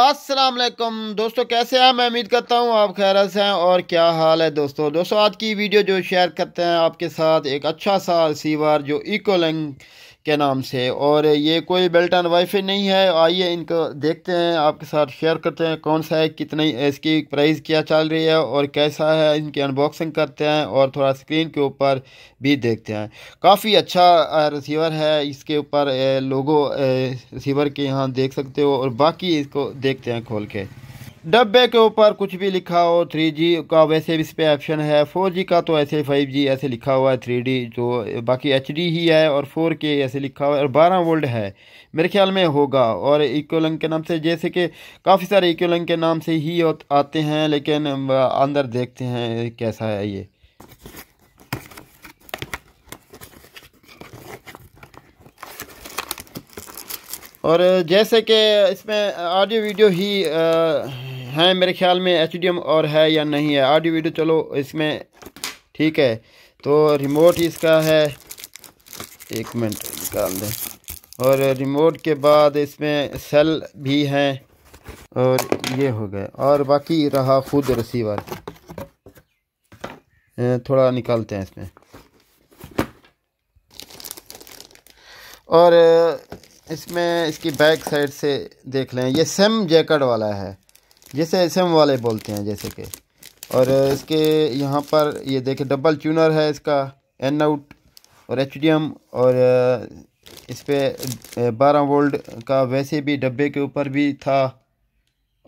असलम दोस्तों कैसे हैं मैं उम्मीद करता हूँ आप से हैं और क्या हाल है दोस्तों दोस्तों आज की वीडियो जो शेयर करते हैं आपके साथ एक अच्छा सा रिसीवर जो इकोलिंग के नाम से और ये कोई बेल्ट एंड वाईफाई नहीं है आइए इनको देखते हैं आपके साथ शेयर करते हैं कौन सा है कितनी इसकी प्राइस क्या चल रही है और कैसा है इनकी अनबॉक्सिंग करते हैं और थोड़ा स्क्रीन के ऊपर भी देखते हैं काफ़ी अच्छा रिसीवर है इसके ऊपर लोगो रिसीवर के यहाँ देख सकते हो और बाकी इसको देखते हैं खोल के डब्बे के ऊपर कुछ भी लिखा हो थ्री जी का वैसे भी इस पर ऑप्शन है फोर जी का तो ऐसे फाइव जी ऐसे लिखा हुआ है थ्री डी जो बाकी एच डी ही है और फोर के ऐसे लिखा हुआ है और बारह वोल्ट है मेरे ख्याल में होगा और इक्वलंग के नाम से जैसे कि काफ़ी सारे इक्वलंग के नाम से ही आते हैं लेकिन अंदर देखते हैं कैसा है ये और जैसे कि इसमें ऑडियो वीडियो ही आ, हैं मेरे ख्याल में एच और है या नहीं है ऑडियो वीडियो चलो इसमें ठीक है तो रिमोट इसका है एक मिनट निकाल दें और रिमोट के बाद इसमें सेल भी हैं और ये हो गए और बाकी रहा खुद रिसीवर थोड़ा निकालते हैं इसमें और इसमें इसकी बैक साइड से देख लें ये सेम जैकट वाला है जैसे एस एम वाले बोलते हैं जैसे कि और इसके यहाँ पर ये देखें डबल ट्यूनर है इसका एन आउट और एच डी एम और इस पर बारह वोल्ट का वैसे भी डब्बे के ऊपर भी था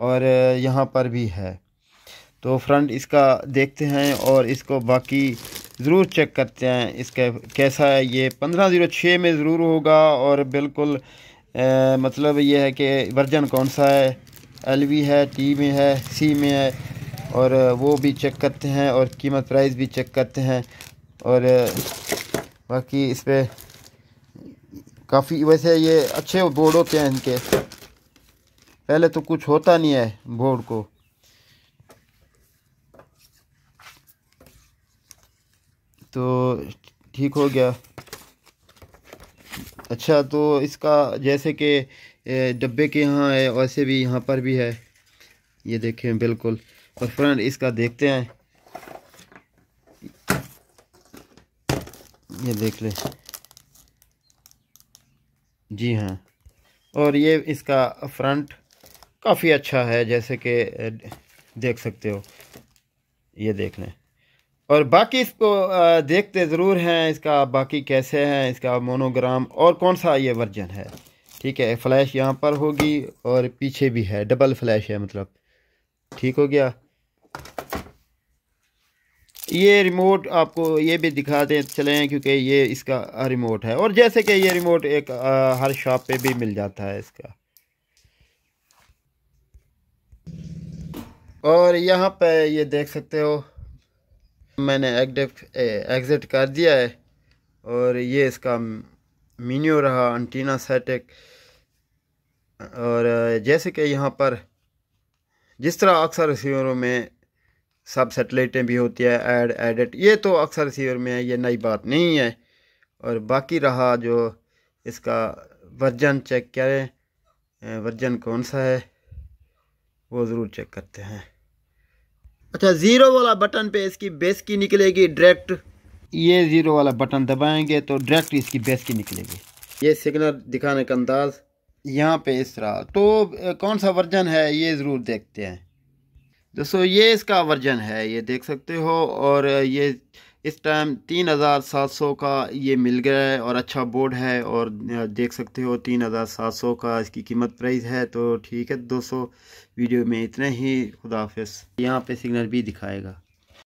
और यहाँ पर भी है तो फ्रंट इसका देखते हैं और इसको बाकी ज़रूर चेक करते हैं इसका कैसा है ये पंद्रह ज़ीरो छः में ज़रूर होगा और बिल्कुल ए, मतलब ये है कि वर्जन कौन सा है एल वी है टी में है सी में है और वो भी चेक करते हैं और कीमत प्राइस भी चेक करते हैं और बाकी इस पर काफ़ी वैसे ये अच्छे बोर्ड होते हैं इनके पहले तो कुछ होता नहीं है बोर्ड को तो ठीक हो गया अच्छा तो इसका जैसे कि डब्बे के यहाँ है वैसे भी यहाँ पर भी है ये देखें बिल्कुल और फ्रंट इसका देखते हैं ये देख लें जी हाँ और ये इसका फ्रंट काफ़ी अच्छा है जैसे कि देख सकते हो ये देख लें और बाकी इसको देखते ज़रूर हैं इसका बाकी कैसे हैं इसका मोनोग्राम और कौन सा ये वर्जन है ठीक है फ्लैश यहाँ पर होगी और पीछे भी है डबल फ्लैश है मतलब ठीक हो गया ये रिमोट आपको ये भी दिखाते चलें क्योंकि ये इसका रिमोट है और जैसे कि ये रिमोट एक आ, हर शॉप पे भी मिल जाता है इसका और यहाँ पे ये देख सकते हो मैंने एग्जिट कर दिया है और ये इसका मीनियो रहा अंटीना सेटेक और जैसे कि यहाँ पर जिस तरह अक्सर रिसीवरों में सब सेटेलाइटें भी होती है एड एडिट ये तो अक्सर रिसीवर में है ये नई बात नहीं है और बाकी रहा जो इसका वर्जन चेक करें वर्जन कौन सा है वो ज़रूर चेक करते हैं अच्छा ज़ीरो वाला बटन पे इसकी बेस की निकलेगी डायरेक्ट ये ज़ीरो वाला बटन दबाएंगे तो डायरेक्ट इसकी बेस की निकलेगी ये सिग्नल दिखाने का अंदाज यहाँ पे इस तरह तो कौन सा वर्जन है ये ज़रूर देखते हैं दोस्तों ये इसका वर्जन है ये देख सकते हो और ये इस टाइम तीन हज़ार सात सौ का ये मिल गया है और अच्छा बोर्ड है और देख सकते हो तीन हज़ार सात सौ का इसकी कीमत प्राइस है तो ठीक है दोस्तों वीडियो में इतने ही खुदाफिस यहाँ पे सिग्नल भी दिखाएगा